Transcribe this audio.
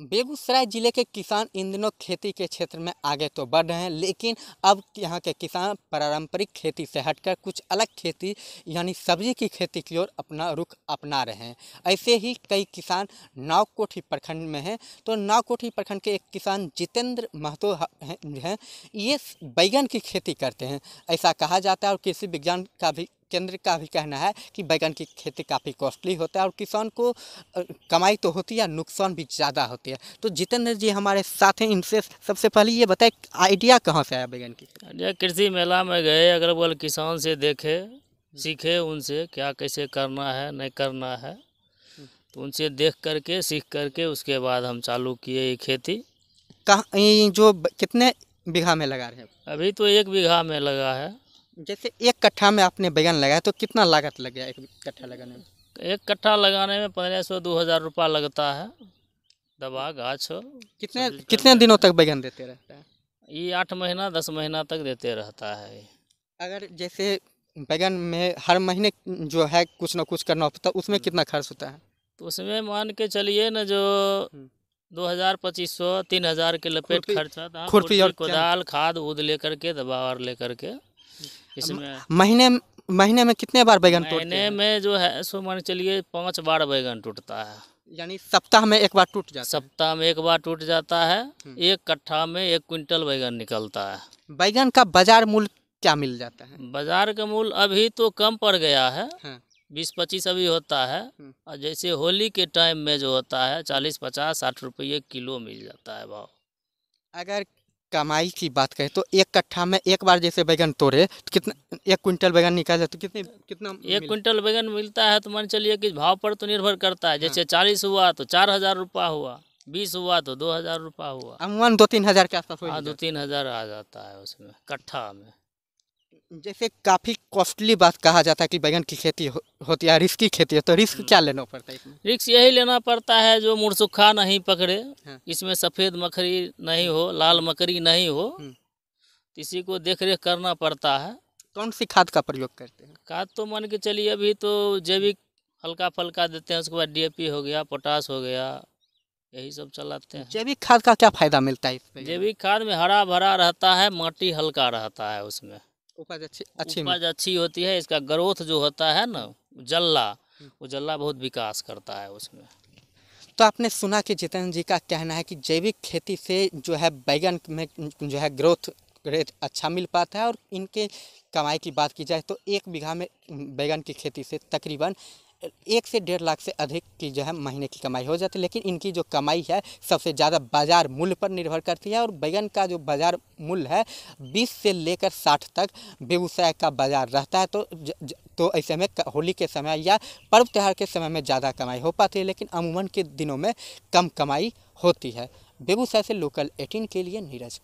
बेगूसराय ज़िले के किसान इन दिनों खेती के क्षेत्र में आगे तो बढ़ रहे हैं लेकिन अब यहाँ के किसान पारंपरिक खेती से हटकर कुछ अलग खेती यानी सब्जी की खेती की ओर अपना रुख अपना रहे हैं ऐसे ही कई किसान नाव कोठी प्रखंड में हैं तो नाव कोठी प्रखंड के एक किसान जितेंद्र महतो हैं ये बैगन की खेती करते हैं ऐसा कहा जाता है और कृषि विज्ञान का भी केंद्र का भी कहना है कि बैगन की खेती काफ़ी कॉस्टली होता है और किसान को कमाई तो होती है नुकसान भी ज़्यादा होती है तो जितेंद्र जी हमारे साथ हैं इनसे सबसे पहले ये बताए आइडिया कहाँ से आया बैगन की आइडिया कृषि मेला में गए अगर बोल किसान से देखे सीखे उनसे क्या कैसे करना है नहीं करना है तो उनसे देख करके सीख करके उसके बाद हम चालू किए ये खेती कहाँ जो कितने बीघा में लगा रहे हैं अभी तो एक बीघा में लगा है जैसे एक कट्ठा में आपने बैगन लगाया तो कितना लागत लग गया एक कट्ठा लगाने में एक कट्ठा लगाने में पंद्रह सौ दो हज़ार रुपया लगता है दवा गाछ कितने कितने दिनों तक बैगन देते रहता है ये आठ महीना दस महीना तक देते रहता है अगर जैसे बैगन में हर महीने जो है कुछ ना कुछ करना होता तो उसमें हम्म। कितना खर्च होता है तो उसमें मान के चलिए ना जो हम्म। दो हज़ार पच्चीस सौ तीन हज़ार के लपेट खर्चा था खुरपी और कोदाल खाद उद लेकर के दवा और लेकर के महीने महीने में कितने बार बैगन महीने में जो है सो मान चलिए पाँच बार बैगन टूटता है यानी सप्ताह में एक बार टूट जाता सप्ताह में एक बार टूट जाता है हम्म। एक कट्ठा में एक क्विंटल बैगन निकलता है बैगन का बाजार मूल्य क्या मिल जाता है बाजार का मूल्य अभी तो कम पड़ गया है हाँ। बीस पच्चीस अभी होता है हम्म। और जैसे होली के टाइम में जो होता है चालीस पचास साठ रुपये किलो मिल जाता है भाव अगर कमाई की बात करें तो एक कट्ठा में एक बार जैसे बैगन तोड़े तो कितना एक क्विंटल बैगन निकाले तो कितने कितना एक क्विंटल बैगन मिलता है तो मान चलिए कि भाव पर तो निर्भर करता है जैसे हाँ। चालीस हुआ तो चार हज़ार रुपया हुआ बीस हुआ तो दो हज़ार रुपया हुआ अमूमन दो तीन हज़ार के आसपास हाँ दो तीन हज़ार आ जाता है उसमें कट्ठा में जैसे काफ़ी कॉस्टली बात कहा जाता है कि बैगन की खेती हो, होती है रिस्क की खेती है तो रिस्क हाँ। क्या लेना पड़ता है इसमें रिस्क यही लेना पड़ता है जो मुड़सुखा नहीं पकड़े हाँ। इसमें सफ़ेद मकड़ी नहीं हो लाल मकड़ी नहीं हो हम्म। इसी को देख रेख करना पड़ता है कौन सी खाद का प्रयोग करते हैं खाद तो मान के चलिए अभी तो जैविक हल्का फल्का देते हैं उसके बाद डी हो गया पोटास हो गया यही सब चलाते हैं जैविक खाद का क्या फायदा मिलता है जैविक खाद में हरा भरा रहता है माटी हल्का रहता है उसमें उपज अच्छी अच्छी उपज अच्छी होती है इसका ग्रोथ जो होता है ना जल्ला वो जल्ला बहुत विकास करता है उसमें तो आपने सुना कि जितेंद्र जी का कहना है कि जैविक खेती से जो है बैगन में जो है ग्रोथ रेट अच्छा मिल पाता है और इनके कमाई की बात की जाए तो एक बीघा में बैगन की खेती से तकरीबन एक से डेढ़ लाख से अधिक की जो है महीने की कमाई हो जाती है लेकिन इनकी जो कमाई है सबसे ज़्यादा बाज़ार मूल्य पर निर्भर करती है और बैगन का जो बाज़ार मूल्य है बीस से लेकर साठ तक बेगूसराय का बाज़ार रहता है तो ज, ज, तो ऐसे में होली के समय या पर्व त्यौहार के समय में ज़्यादा कमाई हो पाती है लेकिन अमूमन के दिनों में कम कमाई होती है बेगूसराय से लोकल एटीन के लिए नीरज